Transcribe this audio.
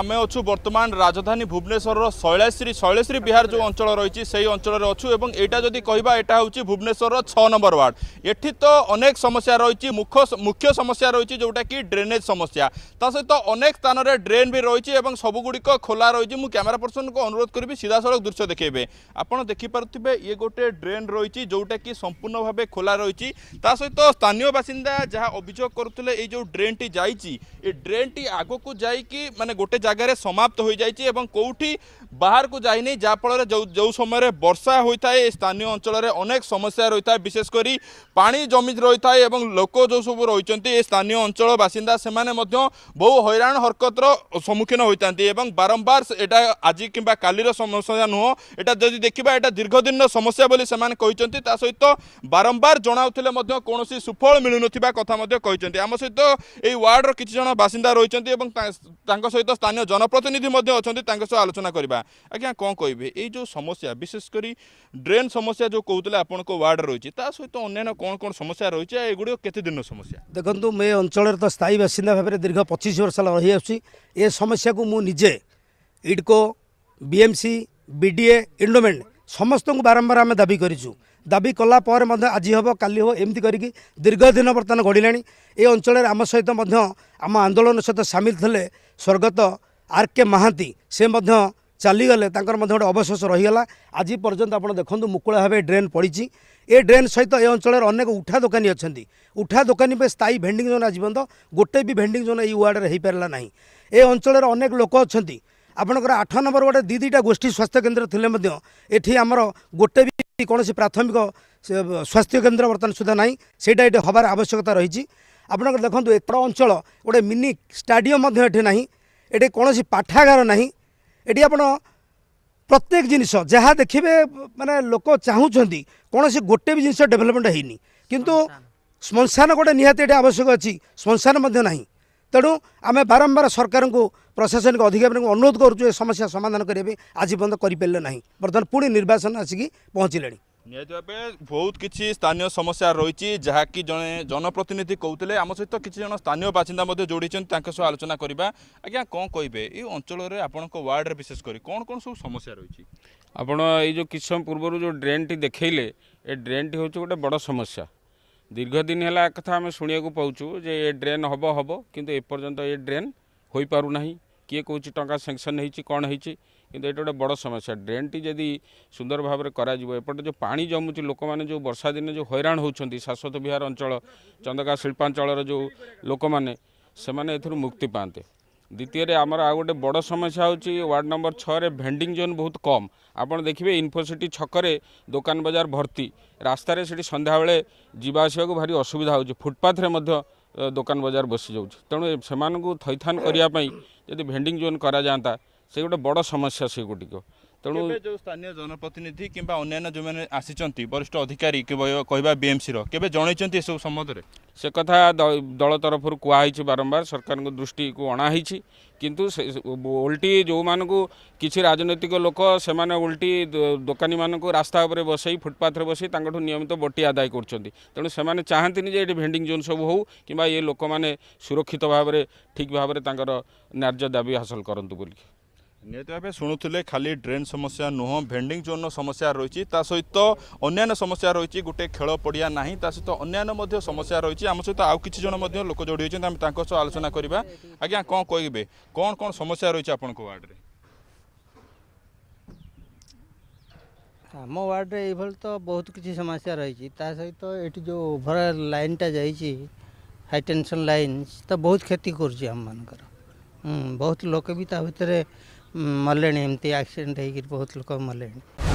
ଆମେ ଅଛୁ ବର୍ତ୍ତମାନ ରାଜଧାନୀ ଭୁବନେଶ୍ୱରର ଶୈଳାଶ୍ରୀ ଶୈଳଶ୍ରୀ ବିହାର ଯେଉଁ ଅଞ୍ଚଳ ରହିଛି ସେହି ଅଞ୍ଚଳରେ ଅଛୁ ଏବଂ ଏଇଟା ଯଦି କହିବା ଏଇଟା ହେଉଛି ଭୁବନେଶ୍ୱରର ଛଅ ନମ୍ବର ୱାର୍ଡ଼ ଏଠି ତ ଅନେକ ସମସ୍ୟା ରହିଛି ମୁଖ୍ୟ ମୁଖ୍ୟ ସମସ୍ୟା ରହିଛି ଯେଉଁଟାକି ଡ୍ରେନେଜ୍ ସମସ୍ୟା ତା ସହିତ ଅନେକ ସ୍ଥାନରେ ଡ୍ରେନ୍ ବି ରହିଛି ଏବଂ ସବୁଗୁଡ଼ିକ ଖୋଲା ରହିଛି ମୁଁ କ୍ୟାମେରା ପର୍ସନକୁ ଅନୁରୋଧ କରିବି ସିଧାସଳଖ ଦୃଶ୍ୟ ଦେଖାଇବେ ଆପଣ ଦେଖିପାରୁଥିବେ ଇଏ ଗୋଟେ ଡ୍ରେନ୍ ରହିଛି ଯେଉଁଟାକି ସମ୍ପୂର୍ଣ୍ଣ ଭାବେ ଖୋଲା ରହିଛି ତା ସହିତ ସ୍ଥାନୀୟ ବାସିନ୍ଦା ଯାହା ଅଭିଯୋଗ କରୁଥିଲେ ଏଇ ଯେଉଁ ଡ୍ରେନ୍ଟି ଯାଇଛି ଏ ଡ୍ରେନ୍ଟି ଆଗକୁ ଯାଇକି ମାନେ ଗୋଟେ জায়গায় সমাপ্ত হয়ে যাই এবং কোটি বাহারকু যাইনি ফলে যে সময় বর্ষা হয়ে থাকে স্থানীয় অঞ্চলের অনেক সমস্যা রয়ে থাকে বিশেষ করে পা জমি রয়েছে এবং লোক যে সব রয়েছেন এই স্থানীয় অঞ্চল বাসিন্দা সে বহু হইরাণ হরকতর সম্মুখীন হয়ে থাকে এবং বারম্বার এটা আজ কিংবা কালির সমস্যা নুহ এটা যদি দেখা এটা দীর্ঘদিন সমস্যা বলে সে তা সহিত বারম্বার জনাওলে কৌশি সুফল মিলুন কথা কথা আমার সহ এই ওয়ার্ডর কিছু জন বাসিন্দা রয়েছেন এবং তাঁর সহ স্থানীয় ସ୍ଥାନୀୟ ଜନପ୍ରତିନିଧି ମଧ୍ୟ ଅଛନ୍ତି ତାଙ୍କ ସହ ଆଲୋଚନା କରିବା ଆଜ୍ଞା କ'ଣ କହିବେ ଏଇ ଯେଉଁ ସମସ୍ୟା ବିଶେଷ କରି ଡ୍ରେନ୍ ସମସ୍ୟା ଯେଉଁ କହୁଥିଲେ ଆପଣଙ୍କ ୱାର୍ଡ଼ ରହିଛି ତା ସହିତ ଅନ୍ୟାନ୍ୟ କ'ଣ କ'ଣ ସମସ୍ୟା ରହିଛି ଆଉ ଏଗୁଡ଼ିକ କେତେ ଦିନର ସମସ୍ୟା ଦେଖନ୍ତୁ ମୁଁ ଏ ଅଞ୍ଚଳରେ ତ ସ୍ଥାୟୀ ବାସିନ୍ଦା ଭାବରେ ଦୀର୍ଘ ପଚିଶ ବର୍ଷ ହେଲା ରହିଆସୁଛି ଏ ସମସ୍ୟାକୁ ମୁଁ ନିଜେ ଇଡ଼କୋ ବିଏମ୍ସି ବିଡ଼ିଏ ଇଣ୍ଡୋମେଣ୍ଟ ସମସ୍ତଙ୍କୁ ବାରମ୍ବାର ଆମେ ଦାବି କରିଛୁ ଦାବି କଲା ପରେ ମଧ୍ୟ ଆଜି ହେବ କାଲି ହେବ ଏମିତି କରିକି ଦୀର୍ଘ ଦିନ ବର୍ତ୍ତମାନ ଗଢ଼ିଲାଣି ଏ ଅଞ୍ଚଳରେ ଆମ ସହିତ ମଧ୍ୟ ଆମ ଆନ୍ଦୋଳନ ସହିତ ସାମିଲ ଥିଲେ ସ୍ୱର୍ଗତ ଆର୍ କେ ମହାନ୍ତି ସେ ମଧ୍ୟ ଚାଲିଗଲେ ତାଙ୍କର ମଧ୍ୟ ଗୋଟେ ଅବଶେଷ ରହିଗଲା ଆଜି ପର୍ଯ୍ୟନ୍ତ ଆପଣ ଦେଖନ୍ତୁ ମୁକୁଳା ଭାବେ ଡ୍ରେନ୍ ପଡ଼ିଛି ଏ ଡ୍ରେନ୍ ସହିତ ଏ ଅଞ୍ଚଳରେ ଅନେକ ଉଠା ଦୋକାନୀ ଅଛନ୍ତି ଉଠା ଦୋକାନୀ ପାଇଁ ସ୍ଥାୟୀ ଭେଣ୍ଡିଂ ଜୋନ୍ ଆଜି ପର୍ଯ୍ୟନ୍ତ ଗୋଟେ ବି ଭେଣ୍ଡିଂ ଜୋନ୍ ଏଇ ୱାର୍ଡ଼ରେ ହୋଇପାରିଲା ନାହିଁ ଏ ଅଞ୍ଚଳରେ ଅନେକ ଲୋକ ଅଛନ୍ତି ଆପଣଙ୍କର ଆଠ ନମ୍ବର ଗୋଟେ ଦୁଇ ଦୁଇଟା ଗୋଷ୍ଠୀ ସ୍ୱାସ୍ଥ୍ୟ କେନ୍ଦ୍ର ଥିଲେ ମଧ୍ୟ ଏଠି ଆମର ଗୋଟେ ବି କୌଣସି ପ୍ରାଥମିକ ସ୍ୱାସ୍ଥ୍ୟ କେନ୍ଦ୍ର ବର୍ତ୍ତମାନ ସୁଦ୍ଧା ନାହିଁ ସେଇଟା ଏଠି ହେବାର ଆବଶ୍ୟକତା ରହିଛି ଆପଣଙ୍କର ଦେଖନ୍ତୁ ଏത്ര ଅଞ୍ଚଳ ଗୋଟେ ମିନି ଷ୍ଟାଡ଼ିୟମ୍ ମଧ୍ୟ ଏଠି ନାହିଁ এটি কোণী পাঠাগার না এটি আপনার প্রত্যেক জিনিস যা দেখবে মানে লোক চাহুমান কোণী গোটে বি জিনিস ডেভেলপমেন্ট হয়নি কিন্তু শ্মশান গোটে নিহতি এটা আবশ্যক অছি শ্মশান না তেমন আমি বারম্বার সরকার প্রশাসনিক অধিকারী অনুরোধ করছু এ সমস্যা সমাধান করার আজ পর্যন্ত করে পারে না বর্তমানে পুঁ নির্বাচন আসি পৌঁছলে ନିହାତି ଭାବେ ବହୁତ କିଛି ସ୍ଥାନୀୟ ସମସ୍ୟା ରହିଛି ଯାହାକି ଜଣେ ଜନପ୍ରତିନିଧି କହୁଥିଲେ ଆମ ସହିତ କିଛି ଜଣ ସ୍ଥାନୀୟ ବାସିନ୍ଦା ମଧ୍ୟ ଯୋଡ଼ିଛନ୍ତି ତାଙ୍କ ସହ ଆଲୋଚନା କରିବା ଆଜ୍ଞା କ'ଣ କହିବେ ଏଇ ଅଞ୍ଚଳରେ ଆପଣଙ୍କ ୱାର୍ଡ଼ରେ ବିଶେଷ କରି କ'ଣ କ'ଣ ସବୁ ସମସ୍ୟା ରହିଛି ଆପଣ ଏଇ ଯେଉଁ କିଛି ସମୟ ପୂର୍ବରୁ ଯେଉଁ ଡ୍ରେନ୍ଟି ଦେଖେଇଲେ ଏ ଡ୍ରେନ୍ଟି ହେଉଛି ଗୋଟେ ବଡ଼ ସମସ୍ୟା ଦୀର୍ଘଦିନ ହେଲା କଥା ଆମେ ଶୁଣିବାକୁ ପାଉଛୁ ଯେ ଏ ଡ୍ରେନ୍ ହେବ ହେବ କିନ୍ତୁ ଏପର୍ଯ୍ୟନ୍ତ ଏ ଡ୍ରେନ୍ ହୋଇପାରୁନାହିଁ କିଏ କହୁଛି ଟଙ୍କା ସେଙ୍କସନ୍ ହେଇଛି କ'ଣ ହେଇଛି କିନ୍ତୁ ଏଇଟା ଗୋଟେ ବଡ଼ ସମସ୍ୟା ଡ୍ରେନ୍ଟି ଯଦି ସୁନ୍ଦର ଭାବରେ କରାଯିବ ଏପଟେ ଯେଉଁ ପାଣି ଜମୁଛି ଲୋକମାନେ ଯେଉଁ ବର୍ଷା ଦିନେ ଯେଉଁ ହଇରାଣ ହେଉଛନ୍ତି ଶାଶ୍ୱତ ବିହାର ଅଞ୍ଚଳ ଚନ୍ଦକା ଶିଳ୍ପାଞ୍ଚଳର ଯେଉଁ ଲୋକମାନେ ସେମାନେ ଏଥିରୁ ମୁକ୍ତି ପାଆନ୍ତେ ଦ୍ୱିତୀୟରେ ଆମର ଆଉ ଗୋଟେ ବଡ଼ ସମସ୍ୟା ହେଉଛି ୱାର୍ଡ଼ ନମ୍ବର ଛଅରେ ଭେଣ୍ଡିଂ ଜୋନ୍ ବହୁତ କମ୍ ଆପଣ ଦେଖିବେ ଇନ୍ଫୋସିଟି ଛକରେ ଦୋକାନ ବଜାର ଭର୍ତ୍ତି ରାସ୍ତାରେ ସେଠି ସନ୍ଧ୍ୟାବେଳେ ଯିବା ଆସିବାକୁ ଭାରି ଅସୁବିଧା ହେଉଛି ଫୁଟପାଥରେ ମଧ୍ୟ ଦୋକାନ ବଜାର ବସିଯାଉଛି ତେଣୁ ସେମାନଙ୍କୁ ଥଇଥାନ କରିବା ପାଇଁ ଯଦି ଭେଣ୍ଡିଂ ଜୋନ୍ କରାଯାଆନ୍ତା ସେ ଗୋଟେ ବଡ଼ ସମସ୍ୟା ସେଗୁଡ଼ିକ ତେଣୁ ଯେଉଁ ସ୍ଥାନୀୟ ଜନପ୍ରତିନିଧି କିମ୍ବା ଅନ୍ୟାନ୍ୟ ଯେଉଁମାନେ ଆସିଛନ୍ତି ବରିଷ୍ଠ ଅଧିକାରୀ କହିବା ବିଏମ୍ସିର କେବେ ଜଣାଇଛନ୍ତି ଏସବୁ ସମ୍ବନ୍ଧରେ ସେ କଥା ଦଳ ତରଫରୁ କୁହାହେଇଛି ବାରମ୍ବାର ସରକାରଙ୍କ ଦୃଷ୍ଟିକୁ ଅଣାହୋଇଛି କିନ୍ତୁ ଓଲ୍ଟି ଯେଉଁମାନଙ୍କୁ କିଛି ରାଜନୈତିକ ଲୋକ ସେମାନେ ଓଲ୍ଟି ଦୋକାନୀମାନଙ୍କୁ ରାସ୍ତା ଉପରେ ବସାଇ ଫୁଟପାଥରେ ବସାଇ ତାଙ୍କଠୁ ନିୟମିତ ବଟି ଆଦାୟ କରୁଛନ୍ତି ତେଣୁ ସେମାନେ ଚାହାନ୍ତିନି ଯେ ଏଠି ଭେଣ୍ଡିଂ ଜୋନ୍ ସବୁ ହେଉ କିମ୍ବା ଏ ଲୋକମାନେ ସୁରକ୍ଷିତ ଭାବରେ ଠିକ୍ ଭାବରେ ତାଙ୍କର ନ୍ୟାର୍ଯ୍ୟ ଦାବି ହାସଲ କରନ୍ତୁ ବୋଲି निहत भाव शुणुले खाली ड्रेन समस्या नुह भेडिंग जोन समस्या रही सहित अन्न्य समस्या रही गोटे खेल पड़िया ना सहित अन्न्य समस्या रही आम सहित आउ किसी जन लोक जोड़ी होती आम सह आलोचना करवा आज्ञा कौन कहे कौन कौन समस्या रही आप वार्ड्रे आम वार्ड्रे तो बहुत किसी समस्या रही सहित ये जो ओभर लाइनटा जा हाईटेनसन लाइन तो बहुत क्षति कर बहुत लोक भी मरले एमती आक्सीडेट हो बहुत लोग मले